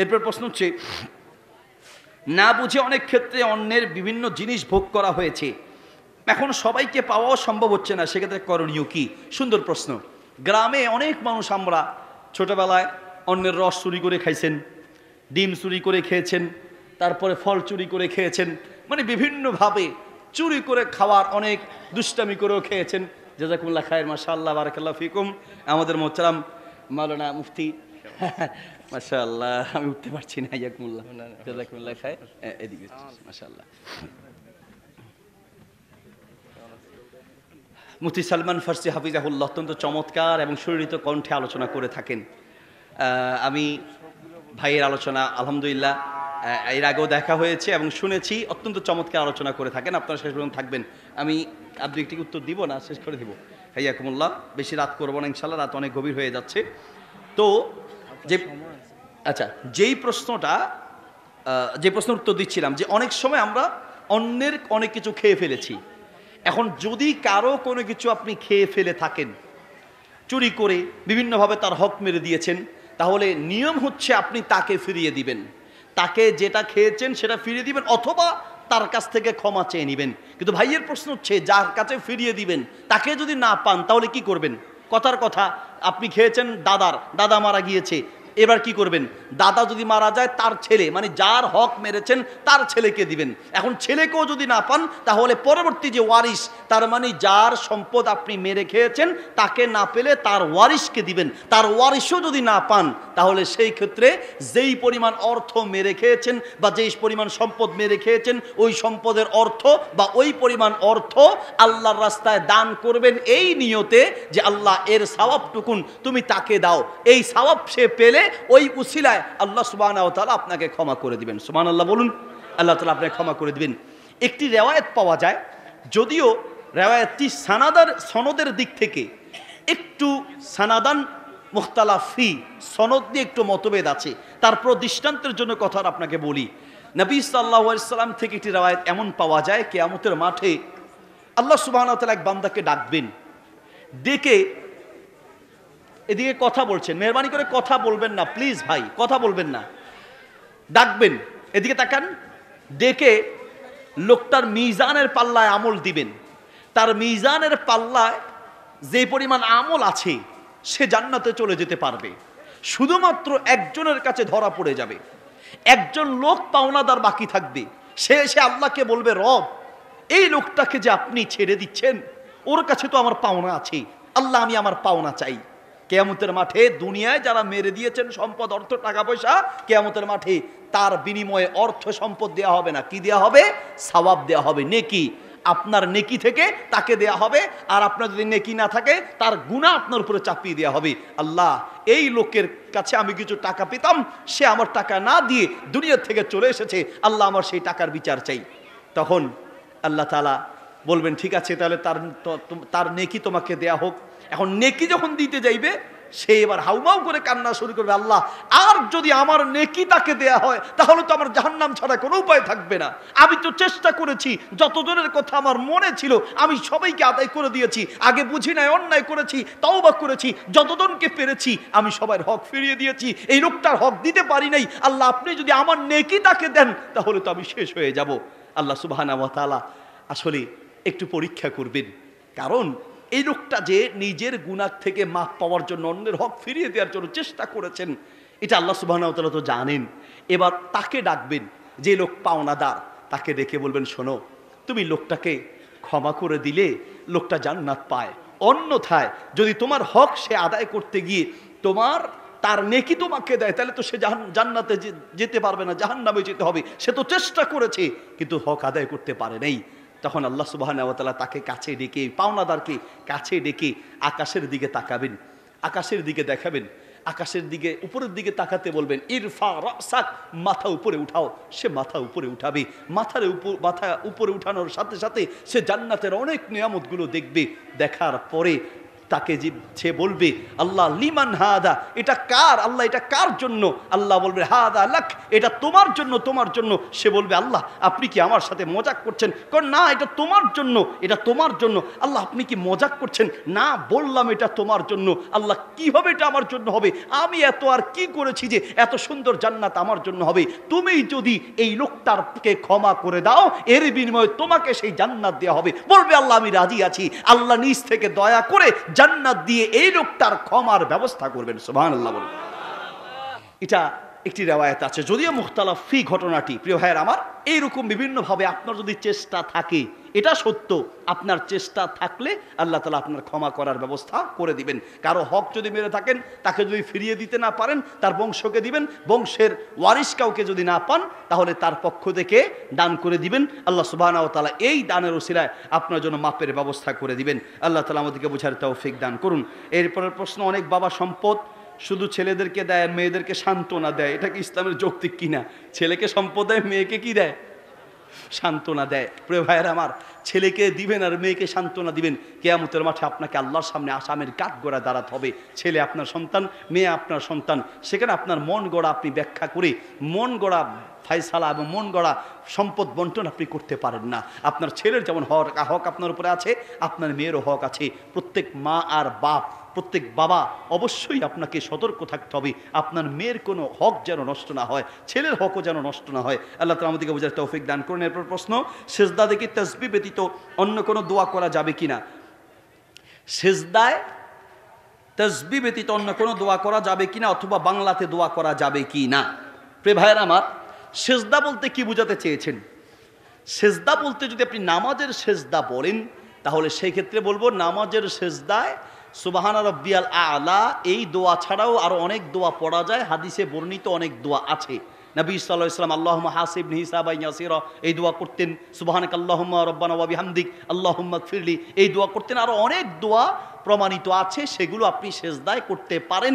এরপর প্রশ্ন হচ্ছে না বুঝে অনেক ক্ষেত্রে অন্যের বিভিন্ন জিনিস ভোগ করা হয়েছে এখন সবাইকে পাওয়াও সম্ভব হচ্ছে না সেক্ষেত্রে করণীয় কি সুন্দর প্রশ্ন গ্রামে অনেক মানুষ আমরা ছোটোবেলায় অন্যের রস চুরি করে খাইছেন ডিম চুরি করে খেয়েছেন তারপরে ফল চুরি করে খেয়েছেন মানে বিভিন্নভাবে চুরি করে খাওয়ার অনেক দুষ্টামি করেও খেয়েছেন জেজাকুল্লা খায়ের মাসা আল্লাহ বারাকাল্লা ফিকুম আমাদের মোচরাম মালানা মুফতি মাশাআল্লাহ আমি উঠতে পারছি না ইয়াকুমুল্লাহ জাজাকুমুল্লাহ খায় এদিকে মাশাআল্লাহ মুফতি সালমান ফার্সি হাফিজাহুল্লাহ অত্যন্ত চমৎকার এবং সুরিত কণ্ঠে আলোচনা করে থাকেন আমি ভাইয়ের আলোচনা আলহামদুলিল্লাহ এর আগেও দেখা হয়েছে এবং শুনেছি অত্যন্ত চমৎকার আলোচনা করে থাকেন আপনারা শেষ পর্যন্ত থাকবেন আমি আর দু একটি উত্তর দিব না শেষ করে দিব হাইয়াকুমুল্লাহ বেশি রাত করবো না ইনশাল্লাহ রাত অনেক গভীর হয়ে যাচ্ছে তো যে আচ্ছা যেই প্রশ্নটা যে প্রশ্নের উত্তর দিচ্ছিলাম যে অনেক সময় আমরা অন্যের অনেক কিছু খেয়ে ফেলেছি এখন যদি কারো কোনো কিছু আপনি খেয়ে ফেলে থাকেন চুরি করে বিভিন্নভাবে তার হক মেরে দিয়েছেন তাহলে নিয়ম হচ্ছে আপনি তাকে ফিরিয়ে দিবেন তাকে যেটা খেয়েছেন সেটা ফিরিয়ে দিবেন অথবা তার কাছ থেকে ক্ষমা চেয়ে নেবেন কিন্তু ভাইয়ের প্রশ্ন হচ্ছে যার কাছে ফিরিয়ে দিবেন তাকে যদি না পান তাহলে কি করবেন কথার কথা আপনি খেয়েছেন দাদার দাদা মারা গিয়েছে এবার কি করবেন দাদা যদি মারা যায় তার ছেলে মানে যার হক মেরেছেন তার ছেলেকে দিবেন এখন ছেলেকেও যদি না পান তাহলে পরবর্তী যে ওয়ারিস তার মানে যার সম্পদ আপনি মেরে খেয়েছেন তাকে না পেলে তার ওয়ারিসকে দিবেন তার ওয়ারিসও যদি না পান তাহলে সেই ক্ষেত্রে যেই পরিমাণ অর্থ মেরে খেয়েছেন বা যেই পরিমাণ সম্পদ মেরে খেয়েছেন ওই সম্পদের অর্থ বা ওই পরিমাণ অর্থ আল্লাহর রাস্তায় দান করবেন এই নিয়তে যে আল্লাহ এর সওয়াবটুকুন তুমি তাকে দাও এই সওয়াব সে পেলে ওই উসিলায় আল্লাহ সুবাহ আপনাকে ক্ষমা করে দিবেন সুমান আল্লাহ বলুন আল্লাহ তালা আপনাকে ক্ষমা করে দিবেন একটি রেওয়ায়ত পাওয়া যায় যদিও রেওয়ায়তটি সানাদার সনদের দিক থেকে একটু সানাদান মুখতালাফি সনদ দিয়ে একটু মতভেদ আছে তারপর দৃষ্টান্তের জন্য কথা আপনাকে বলি নবী সাল্লাহাম থেকে একটি রাওয়ায়ত এমন পাওয়া যায় কেয়ামতের মাঠে আল্লাহ সুবাহতাল এক বান্দাকে ডাকবেন ডেকে এদিকে কথা বলছেন মেহরবানি করে কথা বলবেন না প্লিজ ভাই কথা বলবেন না ডাকবেন এদিকে তাকান ডেকে লোকটার মিজানের পাল্লায় আমল দিবেন তার মিজানের পাল্লায় যে পরিমাণ আমল আছে সে জান্নাতে চলে যেতে পারবে শুধুমাত্র একজনের কাছে ধরা পড়ে যাবে একজন লোক পাওনাদার বাকি থাকবে সে এসে আল্লাহকে বলবে রব এই লোকটাকে যে আপনি ছেড়ে দিচ্ছেন ওর কাছে তো আমার পাওনা আছে আল্লাহ আমি আমার পাওনা চাই কেয়ামতের মাঠে দুনিয়ায় যারা মেরে দিয়েছেন সম্পদ অর্থ টাকা পয়সা কেয়ামতের মাঠে তার বিনিময়ে অর্থ সম্পদ দেওয়া হবে না কি দেওয়া হবে সবাব দেওয়া হবে নেকি আপনার নেকি থেকে তাকে দেয়া হবে আর আপনার যদি নেকি না থাকে তার গুণা আপনার উপরে চাপিয়ে দেওয়া হবে আল্লাহ এই লোকের কাছে আমি কিছু টাকা পেতাম সে আমার টাকা না দিয়ে দুনিয়ার থেকে চলে এসেছে আল্লাহ আমার সেই টাকার বিচার চাই তখন আল্লাহ তালা বলবেন ঠিক আছে তাহলে তার তার নেকি তোমাকে দেয়া হোক এখন নেকি যখন দিতে যাইবে সে এবার হাউমাউ করে কান্না শুরু করবে আল্লাহ আর যদি আমার নেকি তাকে দেয়া হয় তাহলে তো আমার জাহান্নাম ছাড়া কোনো উপায় থাকবে না আমি তো চেষ্টা করেছি যতজনের কথা আমার মনে ছিল আমি সবাইকে আদায় করে দিয়েছি আগে বুঝি নাই অন্যায় করেছি তাও বা করেছি যতজনকে পেরেছি আমি সবার হক ফিরিয়ে দিয়েছি এই লোকটার হক দিতে পারি নাই আল্লাহ আপনি যদি আমার নেকি তাকে দেন তাহলে তো আমি শেষ হয়ে যাব আল্লাহ সুবাহানা আসলে একটু পরীক্ষা করবেন কারণ এই লোকটা যে নিজের গুণার থেকে মাপ পাওয়ার জন্য অন্যের হক ফিরিয়ে দেওয়ার জন্য চেষ্টা করেছেন এটা আল্লাহ সুবাহতলা তো জানেন এবার তাকে ডাকবেন যে লোক পাওনাদার তাকে ডেকে বলবেন শোনো তুমি লোকটাকে ক্ষমা করে দিলে লোকটা জান্নাত পায় অন্যথায় যদি তোমার হক সে আদায় করতে গিয়ে তোমার তার নেকি তোমাকে দেয় তাহলে তো সে জান্নাতে যেতে পারবে না জাহান্নামে যেতে হবে সে তো চেষ্টা করেছে কিন্তু হক আদায় করতে পারে নেই তখন আল্লাহ সুবাহনতালা তাকে কাছে ডেকে পাওনাদারকে কাছে ডেকে আকাশের দিকে তাকাবেন আকাশের দিকে দেখাবেন আকাশের দিকে উপরের দিকে তাকাতে বলবেন ইরফা রসাক মাথা উপরে উঠাও সে মাথা উপরে উঠাবে মাথার উপর মাথা উপরে উঠানোর সাথে সাথে সে জান্নাতের অনেক নিয়ামতগুলো দেখবে দেখার পরে তাকে সে বলবে আল্লাহ লিমান হাদা এটা কার আল্লাহ এটা কার জন্য আল্লাহ বলবে হাদা লাখ এটা তোমার জন্য তোমার জন্য সে বলবে আল্লাহ আপনি কি আমার সাথে মজাক করছেন কারণ না এটা তোমার জন্য এটা তোমার জন্য আল্লাহ আপনি কি মজাক করছেন না বললাম এটা তোমার জন্য আল্লাহ কিভাবে এটা আমার জন্য হবে আমি এত আর কি করেছি যে এত সুন্দর জান্নাত আমার জন্য হবে তুমি যদি এই লোকটারকে ক্ষমা করে দাও এর বিনিময়ে তোমাকে সেই জান্নাত দেওয়া হবে বলবে আল্লাহ আমি রাজি আছি আল্লাহ নিজ থেকে দয়া করে জান্নাত দিয়ে এই লোকটার ক্ষমার ব্যবস্থা করবেন আল্লাহ বলুন এটা একটি রেওয়ায়ত আছে যদিও মুখতালাফ ফি ঘটনাটি প্রিয় ভাইয়ের আমার এইরকম বিভিন্নভাবে আপনার যদি চেষ্টা থাকে এটা সত্য আপনার চেষ্টা থাকলে আল্লাহ তালা আপনার ক্ষমা করার ব্যবস্থা করে দিবেন কারো হক যদি মেরে থাকেন তাকে যদি ফিরিয়ে দিতে না পারেন তার বংশকে দিবেন বংশের ওয়ারিস কাউকে যদি না পান তাহলে তার পক্ষ থেকে দান করে দিবেন আল্লাহ সুবাহানাও তালা এই দানের ওসিলায় আপনার জন্য মাপের ব্যবস্থা করে দিবেন আল্লাহ তালা আমাদেরকে বোঝার ফিক দান করুন এরপরের প্রশ্ন অনেক বাবা সম্পদ শুধু ছেলেদেরকে দেয় আর মেয়েদেরকে সান্ত্বনা দেয় এটা কি ইসলামের যৌক্তিক কিনা ছেলেকে সম্পদ দেয় মেয়েকে কি দেয় সান্ত্বনা দেয় প্রে ভাইয়ের আমার ছেলেকে দিবেন আর মেয়েকে সান্ত্বনা দিবেন কেয়ামতের মাঠে আপনাকে আল্লাহর সামনে আসামের কাঠ গোড়া দাঁড়াতে হবে ছেলে আপনার সন্তান মেয়ে আপনার সন্তান সেখানে আপনার মন গড়া আপনি ব্যাখ্যা করে মন গড়া ফাইসালা এবং মন গড়া সম্পদ বন্টন আপনি করতে পারেন না আপনার ছেলের যেমন হক হক আপনার উপরে আছে আপনার মেয়েরও হক আছে প্রত্যেক মা আর বাপ প্রত্যেক বাবা অবশ্যই আপনাকে সতর্ক থাকতে হবে আপনার মেয়ের কোনো হক যেন নষ্ট না হয় ছেলের হকও যেন নষ্ট না হয় আল্লাহ তালা আমাদেরকে বোঝার তৌফিক দান করেন এরপর প্রশ্ন সেজদা দেখি তসবি ব্যতীত অন্য কোনো দোয়া করা যাবে কি না সেজদায় তসবি ব্যতীত অন্য কোনো দোয়া করা যাবে কি না অথবা বাংলাতে দোয়া করা যাবে কি না প্রে ভাইয়ের আমার সেজদা বলতে কি বোঝাতে চেয়েছেন সেজদা বলতে যদি আপনি নামাজের সেজদা বলেন তাহলে সেই ক্ষেত্রে বলবো নামাজের সেজদায় সুবাহান রব্বিয়াল আলা এই দোয়া ছাড়াও আরও অনেক দোয়া পড়া যায় হাদিসে বর্ণিত অনেক দোয়া আছে নবী সাল্লাহ ইসলাম আল্লাহ হাসিব নিহিসাবাইয়াসির এই দোয়া করতেন সুবাহানক আল্লাহম্মা রব্বানা ওয়াবি হামদিক আল্লাহম্মা ফিরলি এই দোয়া করতেন আরও অনেক দোয়া প্রমাণিত আছে সেগুলো আপনি সেজদায় করতে পারেন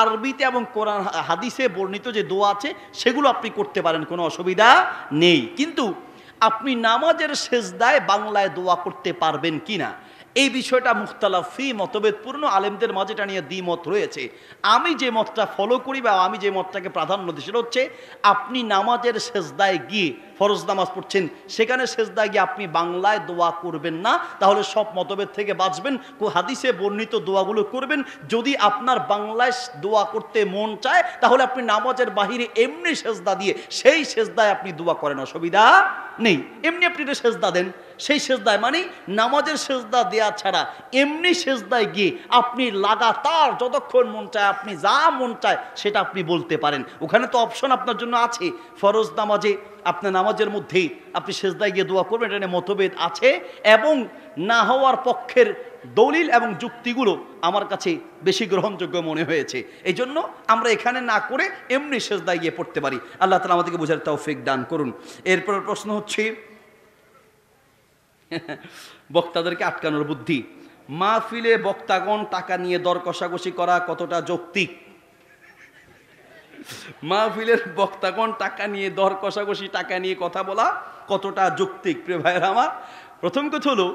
আরবিতে এবং কোরআন হাদিসে বর্ণিত যে দোয়া আছে সেগুলো আপনি করতে পারেন কোনো অসুবিধা নেই কিন্তু আপনি নামাজের সেজদায় বাংলায় দোয়া করতে পারবেন কি না এই বিষয়টা মুখতালাফি মতভেদপূর্ণ আলেমদের মাঝে এটা নিয়ে দ্বিমত রয়েছে আমি যে মতটা ফলো করি বা আমি যে মতটাকে প্রাধান্য দিই সেটা হচ্ছে আপনি নামাজের সেজদায় গিয়ে ফরজ নামাজ পড়ছেন সেখানে সেজদায় গিয়ে আপনি বাংলায় দোয়া করবেন না তাহলে সব মতভেদ থেকে বাঁচবেন হাদিসে বর্ণিত দোয়াগুলো করবেন যদি আপনার বাংলায় দোয়া করতে মন চায় তাহলে আপনি নামাজের বাহিরে এমনি সেজদা দিয়ে সেই সেজদায় আপনি দোয়া করেন অসুবিধা নেই এমনি আপনি সেজদা দেন সেই সেজদায় মানে নামাজের সেজদা দেয়া ছাড়া এমনি সেজদায় গিয়ে আপনি লাগাতার যতক্ষণ মন চায় আপনি যা মন চায় সেটা আপনি বলতে পারেন ওখানে তো অপশন আপনার জন্য আছে ফরজ নামাজে আপনার নামাজের মধ্যে আপনি সেজদায় গিয়ে দোয়া করবেন এটা নিয়ে মতভেদ আছে এবং না হওয়ার পক্ষের দলিল এবং যুক্তিগুলো আমার কাছে বেশি গ্রহণযোগ্য মনে হয়েছে এই জন্য আমরা এখানে না করে এমনি সেজদায় গিয়ে পড়তে পারি আল্লাহ তালা আমাদেরকে বোঝার ফেক দান করুন এরপর প্রশ্ন হচ্ছে বক্তাদেরকে আটকানোর বুদ্ধি মাহফিলে বক্তাগণ টাকা নিয়ে দর কষাকষি করা কতটা যৌক্তিক মাহফিলের বক্তাগণ টাকা নিয়ে দর কষাকষি টাকা নিয়ে কথা বলা কতটা যৌক্তিক প্রিয় ভাইয়ের আমার প্রথম কথা হলো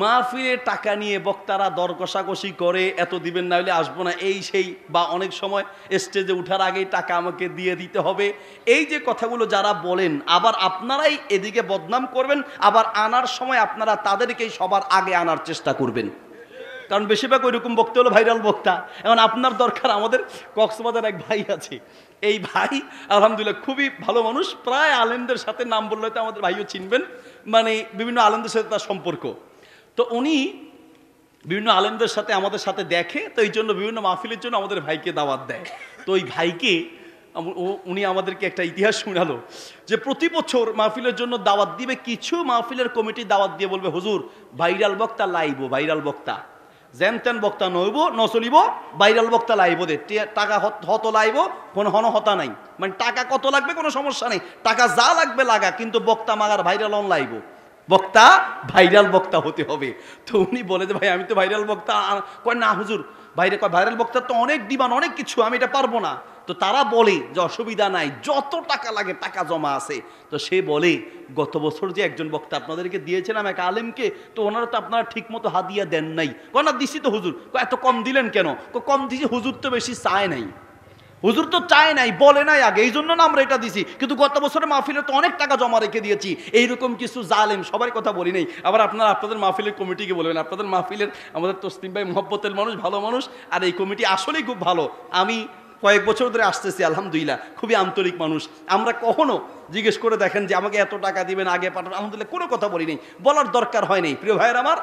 মাহফিলের টাকা নিয়ে বক্তারা দর কষাকষি করে এত দিবেন না হলে আসবো না এই সেই বা অনেক সময় স্টেজে উঠার আগেই টাকা আমাকে দিয়ে দিতে হবে এই যে কথাগুলো যারা বলেন আবার আপনারাই এদিকে বদনাম করবেন আবার আনার সময় আপনারা তাদেরকেই সবার আগে আনার চেষ্টা করবেন কারণ বেশিরভাগ ওই রকম বক্তা হলো ভাইরাল বক্তা এখন আপনার দরকার আমাদের কক্সবাজার এক ভাই আছে এই ভাই আলহামদুলিল্লাহ খুবই ভালো মানুষ প্রায় আলেমদের সাথে নাম বললে তো আমাদের ভাইও চিনবেন মানে বিভিন্ন আলেমদের সাথে তার সম্পর্ক তো উনি বিভিন্ন আলেমদের সাথে আমাদের সাথে দেখে তো এই জন্য বিভিন্ন মাহফিলের জন্য আমাদের ভাইকে দাওয়াত দেয় তো ওই ভাইকে উনি আমাদেরকে একটা ইতিহাস শুনালো যে প্রতি বছর মাহফিলের জন্য দাওয়াত দিবে কিছু মাহফিলের কমিটি দাওয়াত দিয়ে বলবে হুজুর ভাইরাল বক্তা লাইব ভাইরাল বক্তা তেন বক্তা নইব ন চলিব ভাইরাল বক্তা লাইব দে টাকা হত লাইব কোন হন হতা নাই মানে টাকা কত লাগবে কোনো সমস্যা নেই টাকা যা লাগবে লাগা কিন্তু বক্তা মাগার ভাইরাল অন লাইব বক্তা ভাইরাল বক্তা হতে হবে তো উনি বলে যে ভাই আমি তো ভাইরাল বক্তা কয় না হুজুর ভাইরে কয় ভাইরাল বক্তা তো অনেক ডিমান্ড অনেক কিছু আমি এটা পারবো না তো তারা বলে যে অসুবিধা নাই যত টাকা লাগে টাকা জমা আছে তো সে বলে গত বছর যে একজন বক্তা আপনাদেরকে দিয়েছিলাম এক আলেমকে তো ওনারা তো আপনারা ঠিকমতো হাদিয়া দেন নাই না দিছি তো হুজুর এত কম দিলেন কেন কম দিছি হুজুর তো বেশি চায় নাই হুজুর তো চায় নাই বলে নাই আগে এই জন্য না আমরা এটা দিছি কিন্তু গত বছরের মাহফিলে তো অনেক টাকা জমা রেখে দিয়েছি এইরকম কিছু জালেম সবার কথা বলি নাই আবার আপনারা আপনাদের মাহফিলের কমিটিকে বলবেন আপনাদের মাহফিলের আমাদের তসলিম ভাই মোহব্বতের মানুষ ভালো মানুষ আর এই কমিটি আসলেই খুব ভালো আমি কয়েক বছর ধরে আসতেছি আলহামদুলিল্লাহ খুবই আন্তরিক মানুষ আমরা কখনো জিজ্ঞেস করে দেখেন যে আমাকে এত টাকা দিবেন আগে পাঠান আলহামদুলিল্লাহ কোনো কথা বলি নেই বলার দরকার হয় নাই প্রিয় ভাইয়ের আমার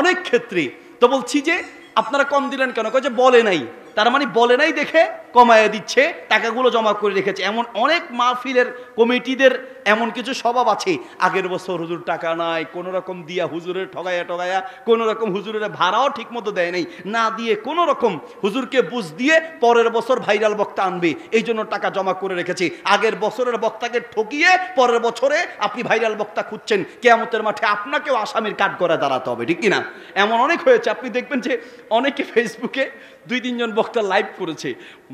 অনেক ক্ষেত্রে তো বলছি যে আপনারা কম দিলেন কেন কে বলে নাই তার মানে বলে নাই দেখে কমায় দিচ্ছে টাকাগুলো জমা করে রেখেছে এমন অনেক মাহফিলের কমিটিদের এমন কিছু স্বভাব আছে আগের বছর হুজুর টাকা নাই কোনো রকম দিয়া হুজুরের ঠগায়া ঠগাইয়া কোনো রকম হুজুরের ভাড়াও ঠিকমতো দেয় নাই না দিয়ে কোনো রকম হুজুরকে বুঝ দিয়ে পরের বছর ভাইরাল বক্তা আনবে এই জন্য টাকা জমা করে রেখেছে আগের বছরের বক্তাকে ঠকিয়ে পরের বছরে আপনি ভাইরাল বক্তা খুঁজছেন কেয়ামতের মাঠে আপনাকেও আসামির কাঠ করে দাঁড়াতে হবে ঠিক কিনা এমন অনেক হয়েছে আপনি দেখবেন যে অনেকে ফেসবুকে দুই তিনজন বক্তা লাইভ করেছে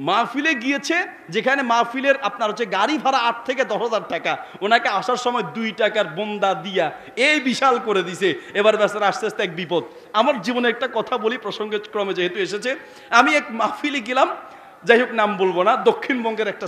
মাহফিলে গিয়েছে যেখানে মাহফিলের আপনার হচ্ছে গাড়ি ভাড়া আট থেকে দশ হাজার টাকা ওনাকে আসার সময় দুই টাকার বন্দা দিয়া এই বিশাল করে দিছে এবার ব্যস্ত আস্তে আস্তে এক বিপদ আমার জীবনে একটা কথা বলি ক্রমে যেহেতু এসেছে আমি এক মাহফিলে গেলাম যাই হোক নাম বলবো না দক্ষিণবঙ্গের একটা